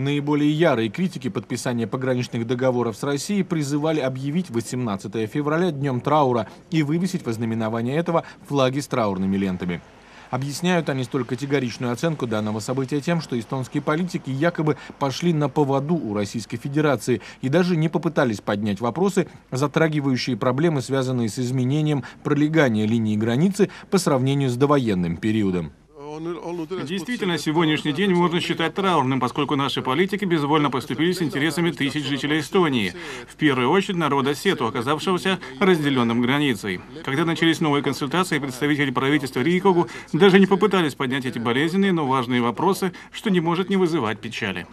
Наиболее ярые критики подписания пограничных договоров с Россией призывали объявить 18 февраля днем траура и вывесить во знаменование этого флаги с траурными лентами. Объясняют они столь категоричную оценку данного события тем, что эстонские политики якобы пошли на поводу у Российской Федерации и даже не попытались поднять вопросы, затрагивающие проблемы, связанные с изменением пролегания линии границы по сравнению с довоенным периодом. Действительно, сегодняшний день можно считать траурным, поскольку наши политики безвольно ну, поступили с интересами тысяч жителей Эстонии, в первую очередь народа Сету, оказавшегося разделенным границей. Когда начались новые консультации, представители правительства Рикогу даже не попытались поднять эти болезненные, но важные вопросы, что не может не вызывать печали.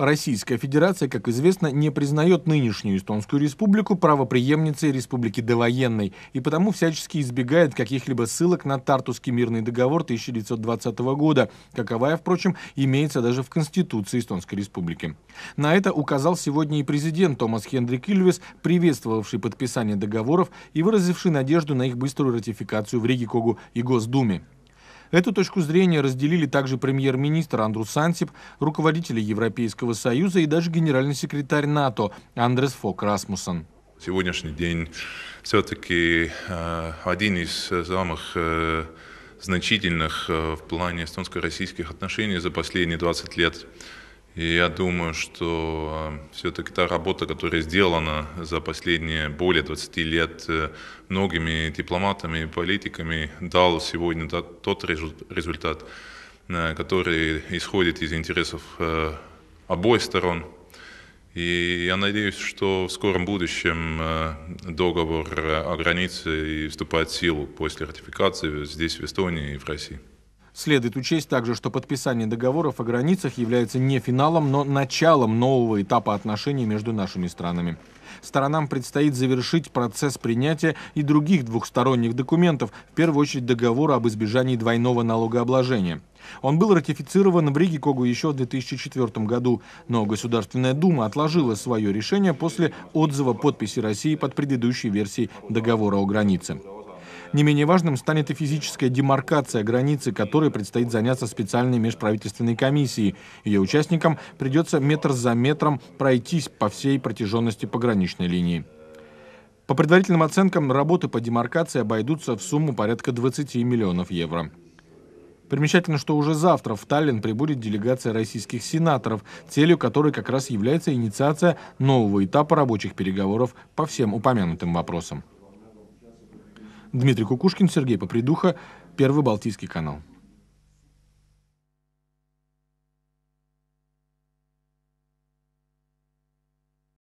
Российская Федерация, как известно, не признает нынешнюю Эстонскую Республику правоприемницей Республики довоенной и потому всячески избегает каких-либо ссылок на Тартусский мирный договор 1920 года, каковая, впрочем, имеется даже в Конституции Эстонской Республики. На это указал сегодня и президент Томас Хендрик Ильвес, приветствовавший подписание договоров и выразивший надежду на их быструю ратификацию в Риге, Когу и Госдуме. Эту точку зрения разделили также премьер-министр Андрус Сансип, руководители Европейского Союза и даже генеральный секретарь НАТО Андрес Фок Расмуссен. Сегодняшний день все-таки э, один из самых э, значительных э, в плане эстонско-российских отношений за последние 20 лет. И я думаю, что э, все-таки та работа, которая сделана за последние более 20 лет э, многими дипломатами и политиками, дал сегодня тот результат, э, который исходит из интересов обоих сторон. И я надеюсь, что в скором будущем договор о границе и вступает в силу после ратификации здесь, в Эстонии и в России. Следует учесть также, что подписание договоров о границах является не финалом, но началом нового этапа отношений между нашими странами. Сторонам предстоит завершить процесс принятия и других двухсторонних документов, в первую очередь договора об избежании двойного налогообложения. Он был ратифицирован в Риге Когу еще в 2004 году, но Государственная Дума отложила свое решение после отзыва подписи России под предыдущей версией договора о границе. Не менее важным станет и физическая демаркация границы, которой предстоит заняться специальной межправительственной комиссией. Ее участникам придется метр за метром пройтись по всей протяженности пограничной линии. По предварительным оценкам, работы по демаркации обойдутся в сумму порядка 20 миллионов евро. Примечательно, что уже завтра в Таллин прибудет делегация российских сенаторов, целью которой как раз является инициация нового этапа рабочих переговоров по всем упомянутым вопросам. Дмитрий Кукушкин, Сергей Попридуха, Первый Балтийский канал.